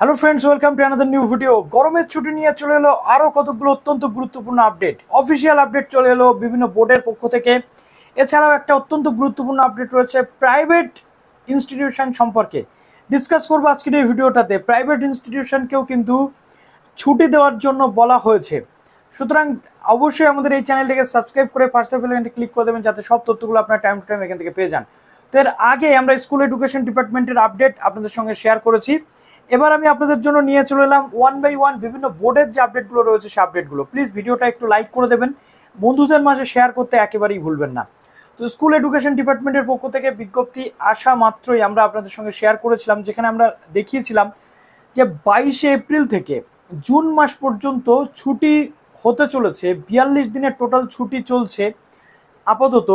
hello friends welcome to another new video গরমের ছুটি নিয়ে চলে এলো আরও কতগুলো অত্যন্ত গুরুত্বপূর্ণ আপডেট অফিসিয়াল আপডেট চলে এলো বিভিন্ন বোর্ডের পক্ষ থেকে এছাড়াও একটা অত্যন্ত গুরুত্বপূর্ণ আপডেট রয়েছে প্রাইভেট ইনস্টিটিউশন সম্পর্কে ডিসকাস করবো আজকের এই ভিডিওটাতে প্রাইভেট ইনস্টিটিউশনকেও কিন্তু ছুটি দেওয়ার জন্য বলা হয়েছে সুতরাং অবশ্যই আমাদের এই চ্যানেলটিকে সাবস্ক্রাইব করে ফার্স্ট অফ ক্লিক করে দেবেন যাতে সব তথ্যগুলো আপনার টাইম টু টাইম এখান থেকে পেয়ে যান তো এর আগে আমরা স্কুল এডুকেশন ডিপার্টমেন্টের আপডেট আপনাদের সঙ্গে শেয়ার করেছি এবার আমি আপনাদের জন্য নিয়ে চলে এলাম ওয়ান বাই ওয়ান বিভিন্ন বোর্ডের যে আপডেটগুলো রয়েছে সে আপডেটগুলো প্লিজ ভিডিওটা একটু লাইক করে দেবেন বন্ধুদের মাঝে শেয়ার করতে একেবারেই ভুলবেন না তো স্কুল এডুকেশন ডিপার্টমেন্টের পক্ষ থেকে বিজ্ঞপ্তি আসা মাত্রই আমরা আপনাদের সঙ্গে শেয়ার করেছিলাম যেখানে আমরা দেখিয়েছিলাম যে বাইশে এপ্রিল থেকে জুন মাস পর্যন্ত ছুটি হতে চলেছে বিয়াল্লিশ দিনের টোটাল ছুটি চলছে আপাতত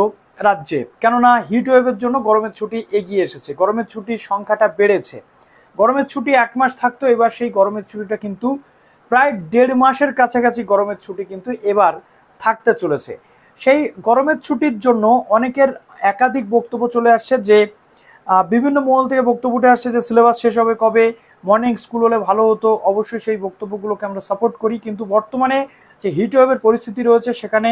রাজ্যে কেননা হিট ওয়েভের জন্য গরমের ছুটি এগিয়ে এসেছে গরমের ছুটির সংখ্যাটা বেড়েছে গরমের ছুটি এক মাস থাকতো এবার সেই গরমের ছুটিটা কিন্তু প্রায় দেড় মাসের কাছাকাছি গরমের ছুটি কিন্তু এবার থাকতে চলেছে সেই গরমের ছুটির জন্য অনেকের একাধিক বক্তব্য চলে আসছে যে বিভিন্ন মহল থেকে বক্তব্য উঠে আসছে যে সিলেবাস শেষ হবে কবে মর্নিং স্কুল হলে ভালো হতো অবশ্যই সেই বক্তব্যগুলোকে আমরা সাপোর্ট করি কিন্তু বর্তমানে যে হিটওয়েভের পরিস্থিতি রয়েছে সেখানে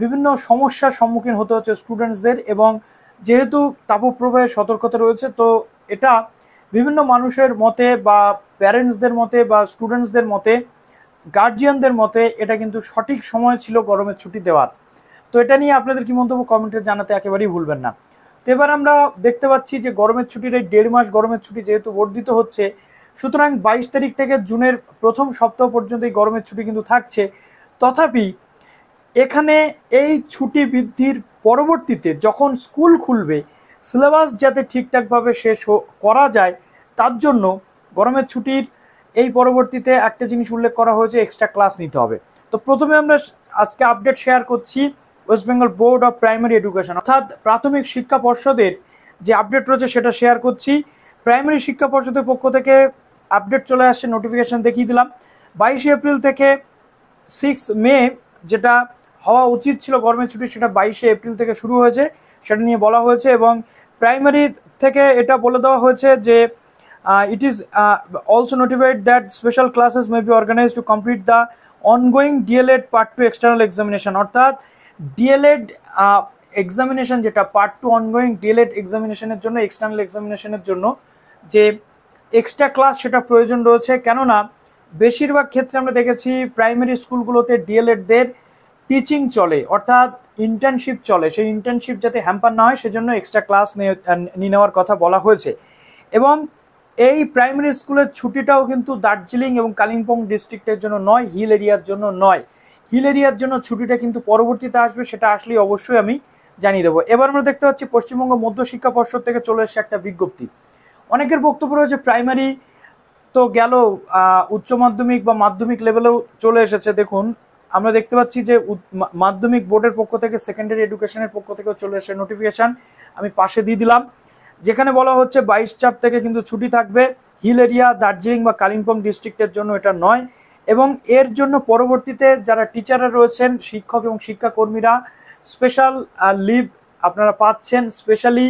বিভিন্ন সমস্যার সম্মুখীন হতে হচ্ছে স্টুডেন্টসদের এবং যেহেতু তাপপ্রবাহের সতর্কতা রয়েছে তো এটা বিভিন্ন মানুষের মতে বা প্যারেন্টসদের মতে বা স্টুডেন্টসদের মতে গার্জিয়ানদের মতে এটা কিন্তু সঠিক সময় ছিল গরমের ছুটি দেওয়ার তো এটা নিয়ে আপনাদের কি মন্তব্য কমেন্টে জানাতে একেবারেই ভুলবেন না তো এবার আমরা দেখতে পাচ্ছি যে গরমের ছুটির এই দেড় মাস গরমের ছুটি যেহেতু বর্ধিত হচ্ছে সুতরাং বাইশ তারিখ থেকে জুনের প্রথম সপ্তাহ পর্যন্ত এই গরমের ছুটি কিন্তু থাকছে তথাপি এখানে এই ছুটি বৃদ্ধির পরবর্তীতে যখন স্কুল খুলবে সিলেবাস যাতে ঠিকঠাকভাবে শেষ করা যায় তার জন্য গরমের ছুটির এই পরবর্তীতে একটা জিনিস উল্লেখ করা হয়েছে এক্সট্রা ক্লাস নিতে হবে তো প্রথমে আমরা আজকে আপডেট শেয়ার করছি West Bengal board of primary education অর্থাৎ প্রাথমিক শিক্ষা পর্ষদের যে আপডেট রয়েছে সেটা শেয়ার করছি প্রাইমারি শিক্ষা পর্ষদের পক্ষ থেকে আপডেট চলে আসছে নোটিফিকেশান দেখিয়ে দিলাম বাইশে এপ্রিল থেকে সিক্স মে যেটা হওয়া উচিত ছিল গরমের ছুটি সেটা বাইশে এপ্রিল থেকে শুরু হয়েছে সেটা নিয়ে বলা হয়েছে এবং প্রাইমারি থেকে এটা বলে দেওয়া হয়েছে যে it is also notified that special classes may be organise to complete the ongoing D El Ed part two external examination অর্থাৎ ডিএলএড এক্সামিনেশন যেটা পার্ট টু অনগোয়িং ডিএলএড এক্সামিনেশনের জন্য এক্সটার্নাল এক্সামিনেশনের জন্য যে এক্সট্রা ক্লাস সেটা প্রয়োজন রয়েছে কেননা বেশিরভাগ ক্ষেত্রে আমরা দেখেছি প্রাইমারি স্কুলগুলোতে ডিএলএডদের টিচিং চলে অর্থাৎ ইন্টার্নশিপ চলে সেই ইন্টার্নশিপ যাতে হ্যাম্পার না হয় সেজন্য এক্সট্রা ক্লাস নিয়ে নেওয়ার কথা বলা হয়েছে এবং এই প্রাইমারি স্কুলের ছুটিটাও কিন্তু দার্জিলিং এবং কালিম্পং ডিস্ট্রিক্টের জন্য নয় হিল এরিয়ার জন্য নয় হিল এরিয়ার জন্য ছুটিটা কিন্তু পরবর্তীতে আসবে সেটা আসলেই অবশ্যই আমি জানিয়ে দেবো এবার আমরা দেখতে পাচ্ছি পশ্চিমবঙ্গ মধ্য শিক্ষা পর্ষদ থেকে চলে এসেছে একটা বিজ্ঞপ্তি অনেকের বক্তব্য রয়েছে প্রাইমারি তো গেল উচ্চ মাধ্যমিক বা মাধ্যমিক লেভেলেও চলে এসেছে দেখুন আমরা দেখতে পাচ্ছি যে মাধ্যমিক বোর্ডের পক্ষ থেকে সেকেন্ডারি এডুকেশনের পক্ষ থেকেও চলে এসে নোটিফিকেশান আমি পাশে দিয়ে দিলাম যেখানে বলা হচ্ছে বাইশ চাপ থেকে কিন্তু ছুটি থাকবে হিল এরিয়া দার্জিলিং বা কালিম্পং ডিস্ট্রিক্টের জন্য এটা নয় এবং এর জন্য পরবর্তীতে যারা টিচাররা রয়েছেন শিক্ষক এবং শিক্ষাকর্মীরা স্পেশাল লিভ আপনারা পাচ্ছেন স্পেশালি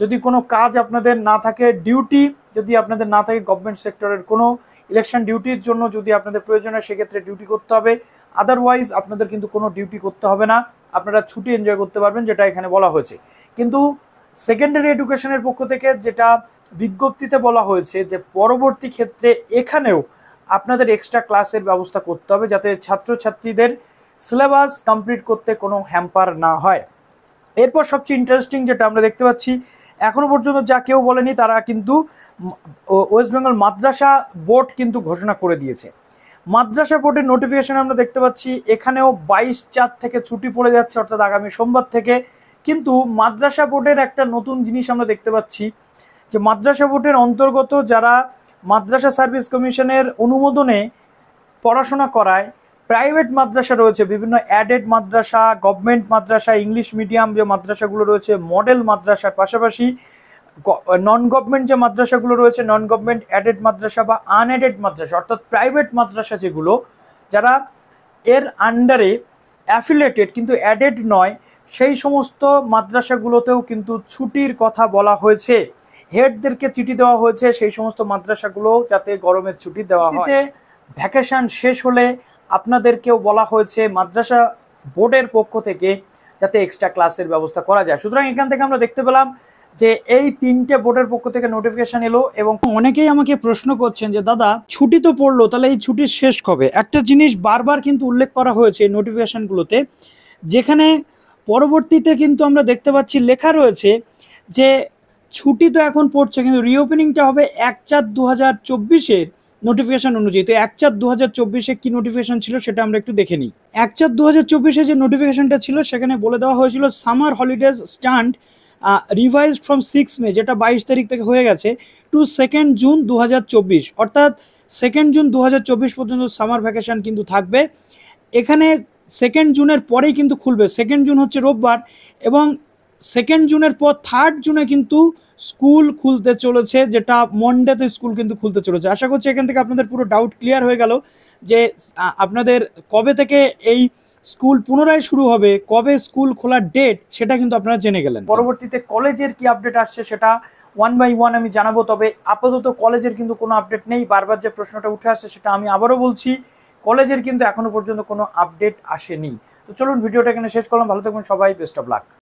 যদি কোনো কাজ আপনাদের না থাকে ডিউটি যদি আপনাদের না থাকে গভর্নমেন্ট সেক্টরের কোনো ইলেকশন ডিউটির জন্য যদি আপনাদের প্রয়োজন হয় সেক্ষেত্রে ডিউটি করতে হবে আদারওয়াইজ আপনাদের কিন্তু কোনো ডিউটি করতে হবে না আপনারা ছুটি এনজয় করতে পারবেন যেটা এখানে বলা হয়েছে কিন্তু সেকেন্ডারি এডুকেশনের পক্ষ থেকে যেটা বিজ্ঞপ্তিতে বলা হয়েছে যে পরবর্তী ক্ষেত্রে এখানেও আপনাদের এক্সট্রা ক্লাসের ব্যবস্থা করতে হবে যাতে ছাত্রছাত্রীদের সিলেবাস কমপ্লিট করতে কোনো হ্যাম্পার না হয় এরপর সবচেয়ে ইন্টারেস্টিং যেটা আমরা দেখতে পাচ্ছি এখনও পর্যন্ত যা কেউ বলেনি তারা কিন্তু ওয়েস্ট বেঙ্গল মাদ্রাসা বোর্ড কিন্তু ঘোষণা করে দিয়েছে মাদ্রাসা বোর্ডের নোটিফিকেশন আমরা দেখতে পাচ্ছি এখানেও বাইশ চার থেকে ছুটি পড়ে যাচ্ছে অর্থাৎ আগামী সোমবার থেকে কিন্তু মাদ্রাসা বোর্ডের একটা নতুন জিনিস আমরা দেখতে পাচ্ছি যে মাদ্রাসা বোর্ডের অন্তর্গত যারা মাদ্রাসা সার্ভিস কমিশনের অনুমোদনে পড়াশোনা করায় প্রাইভেট মাদ্রাসা রয়েছে বিভিন্ন অ্যাডেড মাদ্রাসা গভর্নমেন্ট মাদ্রাসা ইংলিশ মিডিয়াম যে মাদ্রাসাগুলো রয়েছে মডেল মাদ্রাসার পাশাপাশি নন গভর্নমেন্ট যে মাদ্রাসাগুলো রয়েছে নন গভর্নমেন্ট অ্যাডেড মাদ্রাসা বা আনএডেড মাদ্রাসা অর্থাৎ প্রাইভেট মাদ্রাসা যেগুলো যারা এর আন্ডারে অ্যাফিলেটেড কিন্তু অ্যাডেড নয় সেই সমস্ত মাদ্রাসাগুলোতেও কিন্তু ছুটির কথা বলা হয়েছে হেডদেরকে চিঠি দেওয়া হয়েছে সেই সমস্ত মাদ্রাসাগুলো যাতে গরমের ছুটি দেওয়া হয় ভ্যাকেশন শেষ হলে আপনাদেরকেও বলা হয়েছে মাদ্রাসা বোর্ডের পক্ষ থেকে যাতে এক্সট্রা ক্লাসের ব্যবস্থা করা যায় সুতরাং এখান থেকে আমরা দেখতে পেলাম যে এই তিনটে বোর্ডের পক্ষ থেকে নোটিফিকেশন এলো এবং অনেকেই আমাকে প্রশ্ন করছেন যে দাদা ছুটি তো পড়লো তাহলে এই ছুটি শেষ কবে একটা জিনিস বারবার কিন্তু উল্লেখ করা হয়েছে এই নোটিফিকেশানগুলোতে যেখানে পরবর্তীতে কিন্তু আমরা দেখতে পাচ্ছি লেখা রয়েছে যে ছুটি তো এখন পড়ছে কিন্তু রিওপেনিংটা হবে এক চার দু হাজার চব্বিশের নোটিফিকেশন অনুযায়ী তো এক চার দু হাজার চব্বিশে কী নোটিফিকেশন ছিল সেটা আমরা একটু দেখে নিই এক চার দু হাজার চব্বিশে যে নোটিফিকেশনটা ছিল সেখানে বলে দেওয়া হয়েছিল summer holidays stand revised from six May যেটা বাইশ তারিখ থেকে হয়ে গেছে টু সেকেন্ড জুন দু অর্থাৎ সেকেন্ড জুন দু পর্যন্ত সামার ভ্যাকেশন কিন্তু থাকবে এখানে সেকেন্ড জুনের পরেই কিন্তু খুলবে সেকেন্ড জুন হচ্ছে রোববার এবং সেকেন্ড জুনের পর থার্ড জুনে কিন্তু স্কুল খুলতে চলেছে যেটা মন্ডেতে স্কুল কিন্তু খুলতে চলেছে আশা করছি এখান থেকে আপনাদের পুরো ডাউট ক্লিয়ার হয়ে গেল যে আপনাদের কবে থেকে এই স্কুল পুনরায় শুরু হবে কবে স্কুল খোলার ডেট সেটা কিন্তু আপনারা জেনে গেলেন পরবর্তীতে কলেজের কি আপডেট আসছে সেটা ওয়ান বাই ওয়ান আমি জানাবো তবে আপাতত কলেজের কিন্তু কোনো আপডেট নেই বারবার যে প্রশ্নটা উঠে আসছে সেটা আমি আবারও বলছি কলেজের কিন্তু এখনো পর্যন্ত কোনো আপডেট আসেনি তো চলুন ভিডিওটা এখানে শেষ করলাম ভালো থাকবেন সবাই বেস্ট অফ লাক